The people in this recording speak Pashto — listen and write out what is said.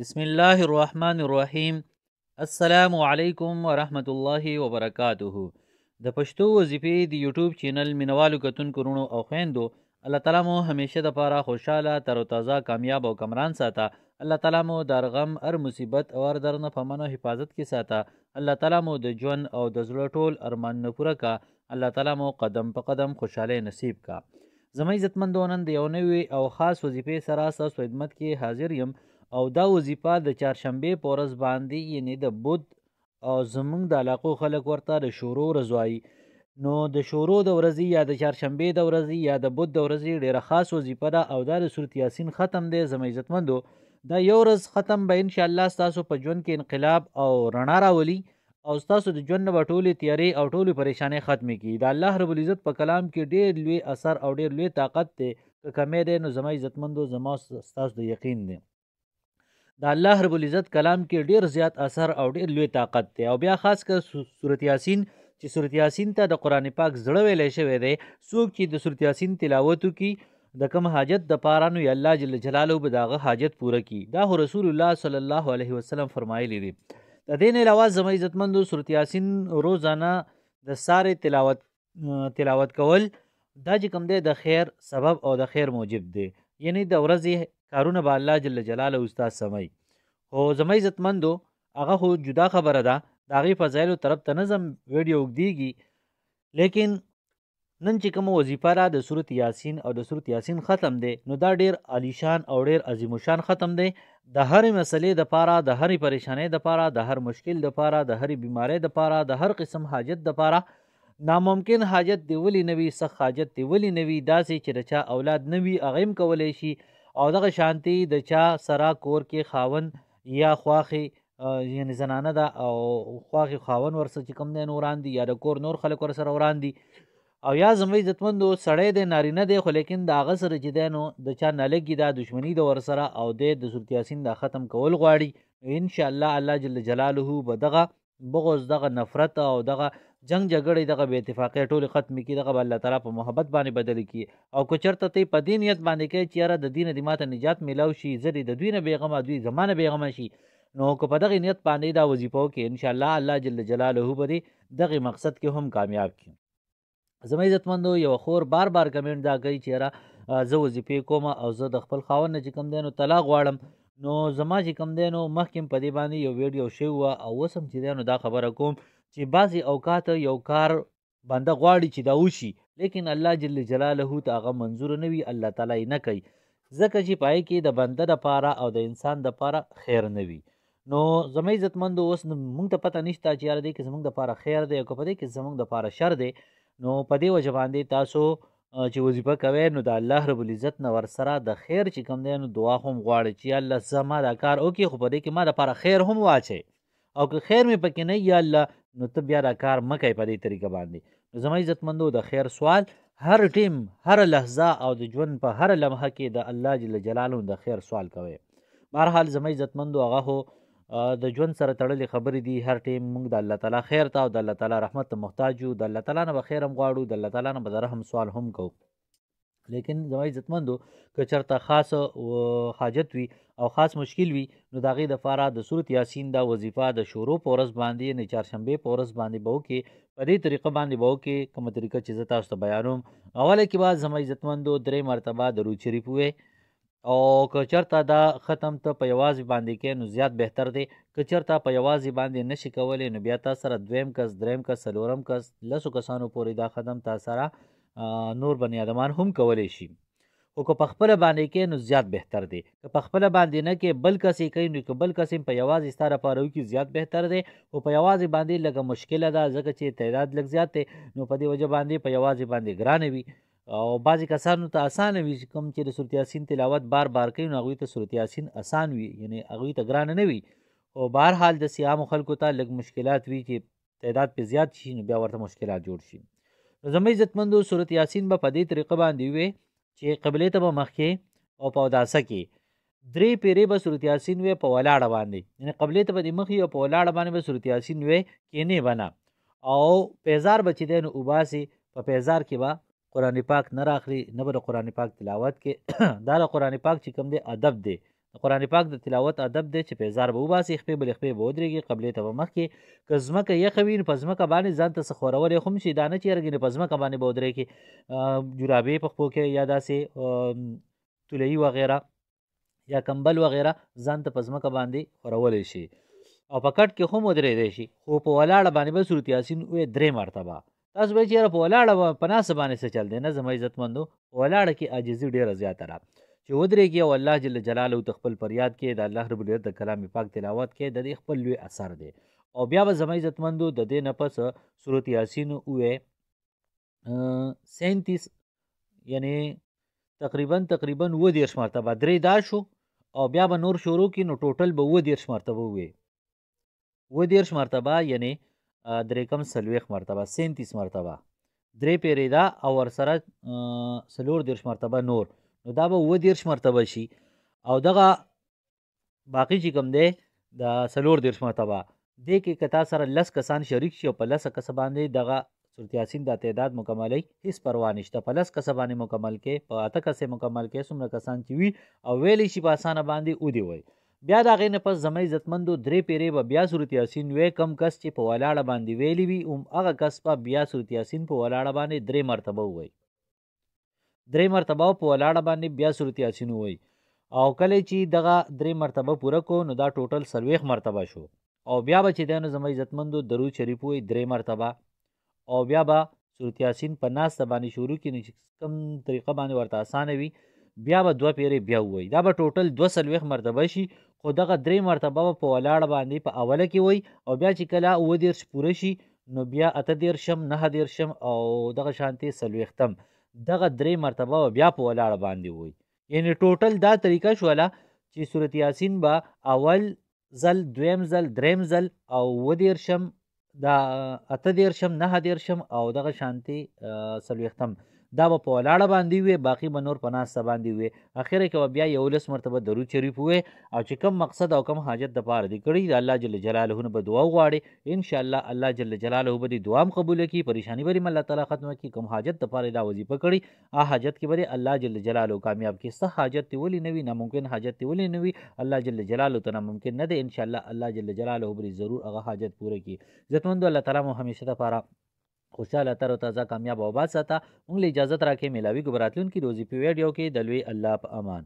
بسم الله الرحمن الرحیم السلام علیکم ورحمت الله وبرکاته د پښتو وظیفې د یوټیوب چینل مینوالو کتونکو رونو او خویندو الله تعالی مو همیشه د پاره خوشاله تر تازه کامیاب او کمران ساته الله تعالی مو در غم هر مصیبت او هر درنه په منو حفاظت کې ساته الله تعالی مو د ژوند او د زړه ټول ارمانونه پوره کا الله تعالی مو قدم په قدم خوشاله نصیب کا زما عزتمندو نن د یو نوي او خاص وظیفې سره ستاسو خدمت کې حاضر یم او دا وظیفه د چهارشنبې په ورځ باندې یعنی د بود او زمونږ د علاقو خلک ورته د شورو رضوایي نو د شورو د ورځې یا د چهارشنبې د ورځې یا د بود د ورځې ډیره خاص وظیفه ده او دا د صورت یاسین ختم دی زما عزتمندو دا یو ورځ ختم به ان شاء الله ستاسو په ژوند کې انقلاب او رڼا راولي او ستاسو د ژوند به ټولې تیارې او ټولې پریشانې ختمې کړي د الله رب العزت په کلام کې ډیر لوی اثر او ډیر لوی طاقت دی که کمې دی نو زما عزتمندو زما ستاسو د یقین دی د الله رب العزت کلام کې ډیر زیات اثر او ډیر لوی طاقت دی او بیا خاص کر سورت یاسین چې سورت یاسین ته د قران پاک زړه ویلې شوی دی څوک چې د سورت یاسین تلاوت کوي د کم حاجت د پاره نو الله جل جلاله به داغه حاجت پوره کړي دا هو رسول الله صلی الله علیه وسلم فرمایلی دی د دې نه علاوه زموږ عزتمندو سورت یاسین روزانه د ساره تلاوت تلاوت کول دا چې کوم دی د خیر سبب او د خیر موجب دی یعنی د ورځې کارونه به الله جل جلاله استاد سمي خو زما عزتمندو هغه خو جدا خبره ده د هغې فضایلو طرف ته نظم ویډیو اوږدېږي لیکن نن چې کومه وظیفه را د صورت یاسین او د صورت یاسین ختم دی نو دا ډیر عالیشان او ډیر عظیمشان ختم دی د هر مسلې د پاره د هرې پریشانۍ د پاره د هر مشکل د پاره د هرې بیمارۍ د پاره د هر قسم حاجت د پاره ناممکن حاجت دی ولی نوی سخ حاجت دی ولی نوی داسې چې د چا اولاد نوی هغه کولی شي او دغه شانتی د چا سرا کور کې خاون یا خواخي یعنی زنانه ده او خواخي خاون ورسره چې کم نه نوران دي یا د کور نور خلک ورسره وران دي او یا زموږ عزتمندو سړی دی نارینه دی خو لیکن د هغه سره چې دی نو د چا نلګي دا دشمني د ورسره او د د سلط یاسین دا ختم کول غواړي ان شاء الله الله جل جلاله به دغه بغوز دغه نفرت او دغه جنگ جګړې دغه بې اتفاقۍ ټولې ختمې کړي دغه به الله تعالی په محبت باندې بدلې کړي او که چېرته ته په دې نیت باندې کوې چې یاره د دې نه دې ماته نجات میلاو شي زه دې د دوی نه بېغمه دوی زما نه بېغمه شي نو که په دغه نیت باندې دا وظیفو کې انشاءالله الله جل جلاله به دې دغه مقصد کې هم کامیاب کړي زما عزتمندو یو خور بار بار کمنټ دا کوي چې یاره زه وظیفې کوم او زه د خپل خاوند نه چې کوم دی نو طلاق غواړم نو زما چې کوم دی نو مخکې په دې باندې یو ویډیو شوی وه او اوس هم چې دی نو دا خبره کوم چې بعضې اوقات یو کار بنده غواړي چې دا وشي لیکن الله جل جلاله ته هغه منظور نه وي الله تعالی یې نه کوي ځکه چې پای کې د بنده دپاره او د انسان دپاره خیر نه وي نو زما عزتمندو اوس موږ ته پته نشته چې یاره دی کې زموږ دپاره خیر دی او که په دې کې زموږ دپاره شر دی نو په دې وجه باندې تاسو چې وظیفه کوي نو د الله رب العزت نه ورسره د خیر چې کوم دی نو دعا هم غواړي چې الله زما دا کار وکړي خو په دې کې ما دپاره خیر هم واچوي او که خیر مې پکې نه یا الله نو ته بیا دا کار مه کوې په دې طریقه باندې نو زما عزتمندو د خیر سوال هر ټیم هر لحظه او د ژوند په هر لمحه کې د الله جل جلاله د خیر سوال کوئ بهرحال زما عزتمندو هغه هو د ژوند سره تړلې خبرې دي هر ټیم موږ د الله تعالی خیر ته او د الله تعالی رحمت ته محتاج یو د الله تعالی نه به خیر هم غواړو د الله تعالی نه به د رحم سوال هم کوو لیکن زما عزتمندو که چرته خاص حاجت وي او خاص مشکل وي نو د هغې دپاره د صورت یاسین دا وظیفه د شورو په ورځ باندې یعنې چهارشنبې په ورځ باندې به وکړي په دې طریقه باندې به وکړي کومه طریقه چې زه تاسو ته بیانوم اوله کې به زما عزتمندو درې مرتبه درود شریف ووایي او که چرته دا ختم ته په یوازې باندې کې نو زیات بهتر دی که چرته په یوازې باندې نشي کولی نو بیا تا سره دویم کس دریم کس څلورم کس لسو کسانو پورې دا ختم تا سره نور بني ادمان هم کولی شي او که په خپل باندې کې نو زیات بهتر دی که په خپل باندې نه کې بل کسې کوي نو که بل کسې په یوازې ستا لپاره وکړي زیات بهتر دی او په یوازې باندې لږه مشکله ده ځکه چې تعداد لږ زیات دی نو په دې وجه باندې په یوازې باندې ګرانه وي او بعضې کسانو ته اسانه وي کوم چې د صورت یاسین تلاوت بار بار کوي نو هغوی ته صورت یاسین اسان وي یعنی هغوی ته ګرانه نه وي او بهرحال د سیامو خلکو ته لږ مشکلات وي چې تعداد پې زیات شي نو بیا ورته مشکلات جوړ شي زموږ عزتمندو صورت یاسین به په دې طریقه باندې وي چې قبلې ته به مخکې او په اوداسه کې درې پیرې به صورت یاسین وي په ولاړه باندې یعنې قبلې ته به د مخې او په ولاړه باندې به صورت یاسین وي کینې بنا او پیزار بچی دی نو اوباسي په پیزار کې به قرآن پاک نه راخلي نه به د قرآن پاک تلاوت کې دا د قرآن پاک چې کوم دی ادب دی قران پاک د تلاوت ادب دی چې پیزار به وباسي خپې بل خپې به ودرېږي قبلې ته به مخکې که ځمکه یخه وي نو په ځمکه باندې ځان ته څه خورول یې خو هم شي دا نه چېرږي نو په ځمکه باندې به ودرېږي جرابې په پښو کې یا داسې تولهی وغیره یا کمبل وغیره ځان ته په ځمکه باندې خورولی شي او په کټ کې هم ودرېدی شي خو په ولاړه باندې به صورت یاسین وې درې مرتبه تاسو به چېره په ولاړه په ناسه باندې څه چل دی نه زما عزتمندو په ولاړه کې عاجزي ډېره زیاته ده چې ودرېږي او الله جل جلاله ته خپل فریاد کې د الله رب العزت د کلام پاک تلاوت کې د دې خپل لوی اثر دی او بیا به زما عزتمندو د دې نه پس صورت یاسین اوې سینتیس یعنی تقریبا تقریبا و دیرش مرتبه درې دا شو او بیا به نور شروع کی نو ټوټل به و دیرش مرتبه وې و دیرش مرتبه یعنی درې کم سلويخ مرتبه سینتیس مرتبه درې پیریدا او ورسره سلور دیرش مرتبه نور نو دا به اووه دېرش مرتبه شي او دغه باقی چې کوم دی د څلور دېرش مرتبه دې کې که تا سره لس کسان شریک شي او په لسه کسه باندې دغه صورت یاسین دا تعداد مکملې هیڅ پروا نشته په لس کسه باندې مکمل کې په اته کسه مکمل کې څومره کسان چې وي او ویلې شي په اسانه باندې ودی وي بیا د هغې نه پس زما عزتمندو درې پیرې به بیا صورت یاسین وی کم کس چې په ولاړه باندې ویلی وي هم هغه کس به بیا صورت یاسین په ولاړه باندې درې مرتبه ووایي درې مرتبه په ولاړه باندې بیا صورت یاسین وای او کله چې دغه درې مرتبه پوره کو نو دا ټوټل سلويخ مرتبه شو او بیا به چې دینو زموږ عزتمندو درود شریف وای درې مرتبه او بیا به صورت یاسین په ناس باندې شروع کینې کم طریقه باندې ورته اسانه وي بیا به دوه پیرې بیا وای دا به ټوټل دوه سلويخ مرتبه شي خو دغه درې مرتبه په ولاړ باندې په اوله کې وای او بیا چې کله و دیرش پوره شي نو بیا اته دیرشم نه دیرشم او دغه شانتي سلويختم دغه درې مرتبه بیا په ولاړه باندې وای یعنی ټوټل دا طریقه شوله چې صورت یاسین به اول زل دویم زل دریم زل او ودیرشم دا اته دیرشم نه دیرشم او دغه شانتي سلوختم دا به په ولاړه باندې وي باقي به نور په ناسته باندې وي اخره کې به بیا یولس مرتبه درود شریف وي او چې کم مقصد او کم حاجت د پاره دی کړی د الله جل جلاله نه به دعا وغواړي ان شاء الله الله جل جلاله به دې دعا هم قبول کړي پریشانی به الله تعالی ختمه کړي کم حاجت د پاره دا وظیفه کړي ا حاجت کې به الله جل جلاله کامیاب کړي څه حاجت دی ولې نوي ناممکن حاجت دی ولې نوي الله جل جلاله ته ناممکن نه دی ان شاء الله الله جل جلاله به ضرور هغه حاجت پوره کړي ځکه الله تعالی مو همیشه د پاره خوشاله تر تازه کامیاب او آباد ساته موږ له اجازه راکې ملاوي ګو راتلونکي روزي په ویډیو کې د لوی الله په امان